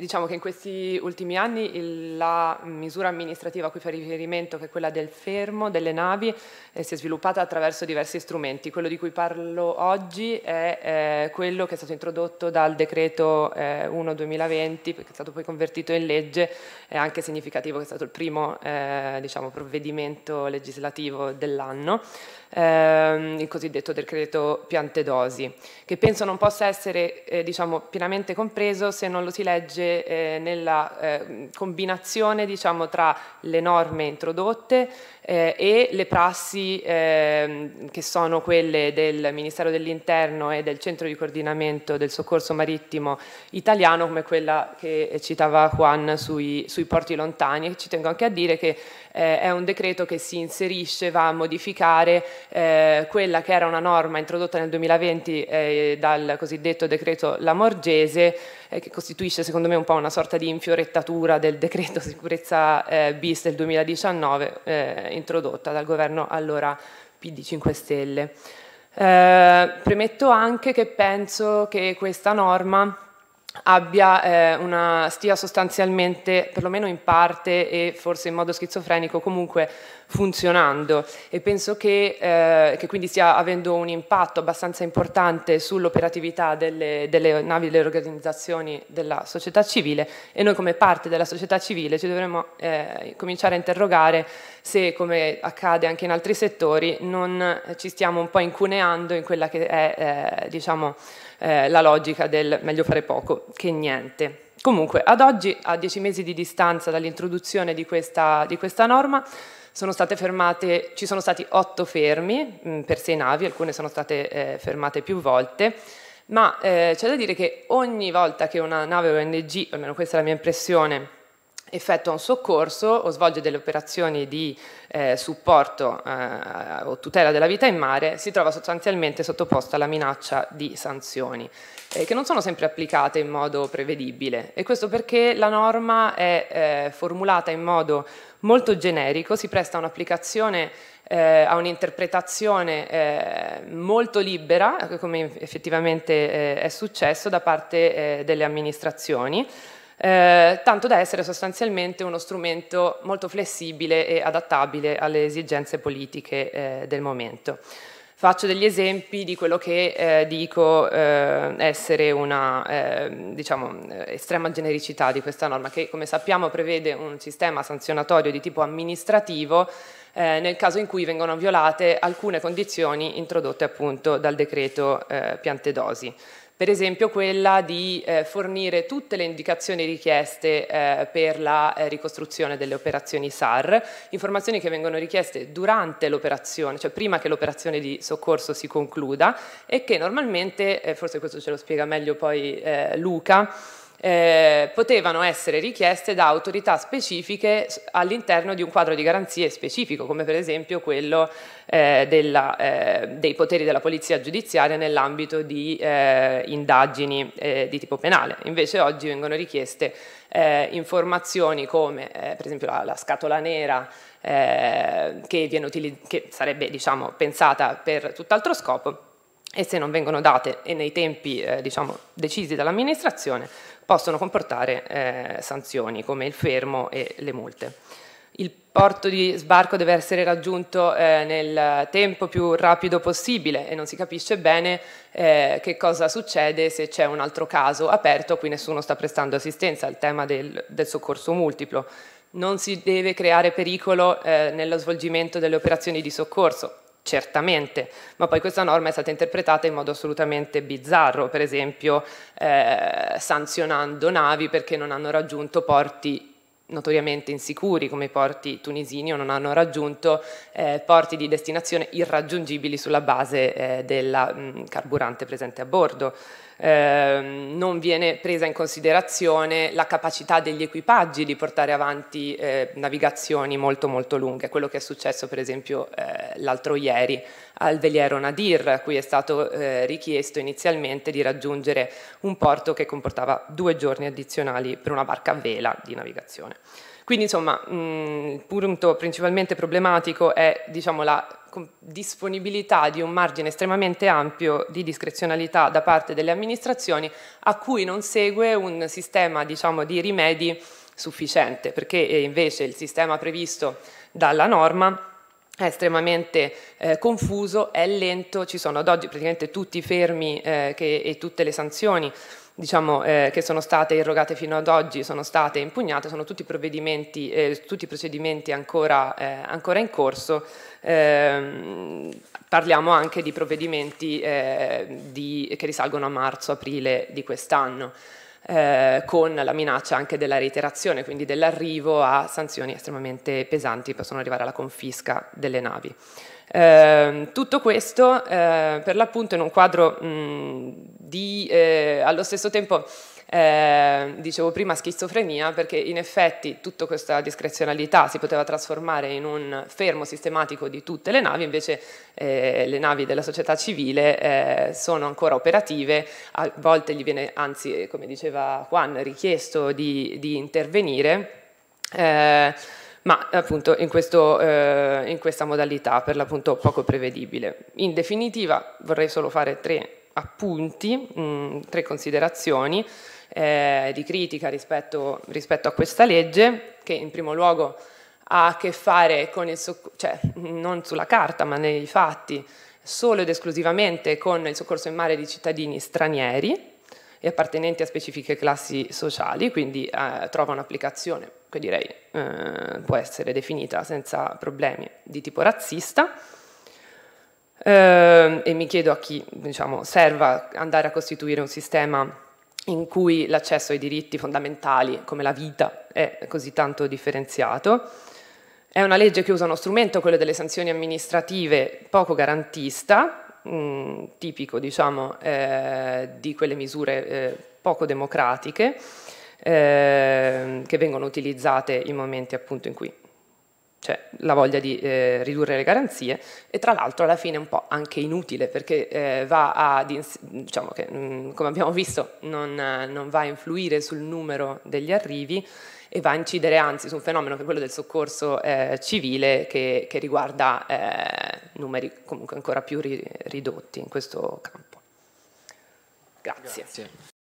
Diciamo che in questi ultimi anni il, la misura amministrativa a cui fa riferimento, che è quella del fermo delle navi, eh, si è sviluppata attraverso diversi strumenti. Quello di cui parlo oggi è eh, quello che è stato introdotto dal decreto eh, 1-2020, che è stato poi convertito in legge, è anche significativo che è stato il primo eh, diciamo, provvedimento legislativo dell'anno, ehm, il cosiddetto decreto piante dosi, che penso non possa essere eh, diciamo, pienamente compreso se non lo si legge eh, nella eh, combinazione diciamo, tra le norme introdotte eh, e le prassi eh, che sono quelle del Ministero dell'Interno e del Centro di Coordinamento del Soccorso Marittimo Italiano, come quella che citava Juan sui, sui porti lontani. E ci tengo anche a dire che eh, è un decreto che si inserisce, va a modificare eh, quella che era una norma introdotta nel 2020 eh, dal cosiddetto decreto Lamorgese, eh, che costituisce secondo me un po' una sorta di infiorettatura del decreto sicurezza bis del 2019 introdotta dal governo allora PD 5 Stelle. Eh, premetto anche che penso che questa norma abbia eh, una, stia sostanzialmente, perlomeno in parte e forse in modo schizofrenico, comunque funzionando e penso che, eh, che quindi stia avendo un impatto abbastanza importante sull'operatività delle, delle, navi delle organizzazioni della società civile e noi come parte della società civile ci dovremmo eh, cominciare a interrogare se, come accade anche in altri settori, non ci stiamo un po' incuneando in quella che è, eh, diciamo, eh, la logica del meglio fare poco che niente. Comunque, ad oggi, a dieci mesi di distanza dall'introduzione di questa, di questa norma, sono fermate, ci sono stati otto fermi mh, mm, per sei navi, alcune sono state eh, fermate più volte, ma eh, c'è da dire che ogni volta che una nave ONG, almeno questa è la mia impressione, effettua un soccorso o svolge delle operazioni di eh, supporto eh, o tutela della vita in mare, si trova sostanzialmente sottoposta alla minaccia di sanzioni, eh, che non sono sempre applicate in modo prevedibile. E questo perché la norma è eh, formulata in modo molto generico, si presta a un'applicazione eh, a un'interpretazione eh, molto libera, eh, come effettivamente eh, è successo da parte eh, delle amministrazioni, eh, tanto da essere sostanzialmente uno strumento molto flessibile e adattabile alle esigenze politiche eh, del momento. Faccio degli esempi di quello che eh, dico eh, essere una eh, diciamo, estrema genericità di questa norma, che come sappiamo prevede un sistema sanzionatorio di tipo amministrativo eh, nel caso in cui vengono violate alcune condizioni introdotte appunto dal decreto eh, Piantedosi per esempio quella di eh, fornire tutte le indicazioni richieste eh, per la eh, ricostruzione delle operazioni SAR, informazioni che vengono richieste durante l'operazione, cioè prima che l'operazione di soccorso si concluda e che normalmente, eh, forse questo ce lo spiega meglio poi eh, Luca, eh, potevano essere richieste da autorità specifiche all'interno di un quadro di garanzie specifico, come per esempio quello eh, della, eh, dei poteri della polizia giudiziaria nell'ambito di eh, indagini eh, di tipo penale. Invece oggi vengono richieste eh, informazioni come per esempio la, la scatola nera che, che, sarebbe diciamo, pensata per tutt'altro scopo e se non vengono date e nei tempi eh, diciamo, decisi dall'amministrazione possono comportare eh, sanzioni come il fermo e le multe. Il porto di sbarco deve essere raggiunto eh, nel tempo più rapido possibile e non si capisce bene eh, che cosa succede se c'è un altro caso aperto a cui nessuno sta prestando assistenza, il tema del, del soccorso multiplo non si deve creare pericolo eh, nello svolgimento delle operazioni di soccorso certamente, ma poi questa norma è stata interpretata in modo assolutamente bizzarro, per esempio eh, sanzionando navi perché non hanno raggiunto porti notoriamente insicuri come i porti tunisini o non hanno raggiunto eh, porti di destinazione irraggiungibili sulla base eh, del mm, carburante presente a bordo. Eh, non viene presa in considerazione la capacità degli equipaggi di portare avanti eh, navigazioni molto molto lunghe, quello che è successo per esempio eh, l'altro ieri al veliero Nadir, cui è stato eh, richiesto inizialmente di raggiungere un porto che comportava due giorni addizionali per una barca a vela di navigazione. Quindi insomma mh, mm, il punto principalmente problematico è diciamo, la disponibilità di un margine estremamente ampio di discrezionalità da parte delle amministrazioni a cui non segue un sistema diciamo, di rimedi sufficiente, perché eh, invece il sistema previsto dalla norma è estremamente eh, confuso, è lento, ci sono ad oggi praticamente tutti i fermi eh, che, e tutte le sanzioni diciamo, eh, che sono state irrogate fino ad oggi, sono state impugnate, sono tutti, provvedimenti, eh, tutti i procedimenti ancora, eh, ancora in corso. Ehm, parliamo anche di provvedimenti eh, di, che risalgono a marzo-aprile di quest'anno eh, con la minaccia anche della reiterazione, quindi dell'arrivo a sanzioni estremamente pesanti, possono arrivare alla confisca delle navi. Eh, tutto questo eh, per l'appunto in un quadro mh, di eh, allo stesso tempo eh, dicevo prima schizofrenia perché in effetti tutta questa discrezionalità si poteva trasformare in un fermo sistematico di tutte le navi, invece eh, le navi della società civile eh, sono ancora operative, a volte gli viene anzi, come diceva Juan, richiesto di, di intervenire eh, ma appunto in, questo, eh, in, questa modalità per l'appunto poco prevedibile. In definitiva vorrei solo fare tre appunti, mh, mm, tre considerazioni eh, di critica rispetto, rispetto a questa legge, che in primo luogo ha a che fare con il soccorso, cioè non sulla carta ma nei fatti, solo ed esclusivamente con il soccorso in mare di cittadini stranieri e appartenenti a specifiche classi sociali, quindi eh, trova un'applicazione che direi eh, può essere definita senza problemi di tipo razzista. Eh, e mi chiedo a chi diciamo, serva andare a costituire un sistema in cui l'accesso ai diritti fondamentali come la vita è così tanto differenziato. È una legge che usa uno strumento, quello delle sanzioni amministrative, poco garantista, mh, mm, tipico diciamo, eh, di quelle misure eh, poco democratiche eh, che vengono utilizzate in momenti appunto in cui cioè la voglia di eh, ridurre le garanzie e tra l'altro alla fine è un po' anche inutile perché eh, va a, diciamo che mh, mm, come abbiamo visto non, non, va a influire sul numero degli arrivi e va a incidere anzi su un fenomeno che è quello del soccorso eh, civile che, che riguarda eh, numeri comunque ancora più ri ridotti in questo campo. Grazie. Grazie.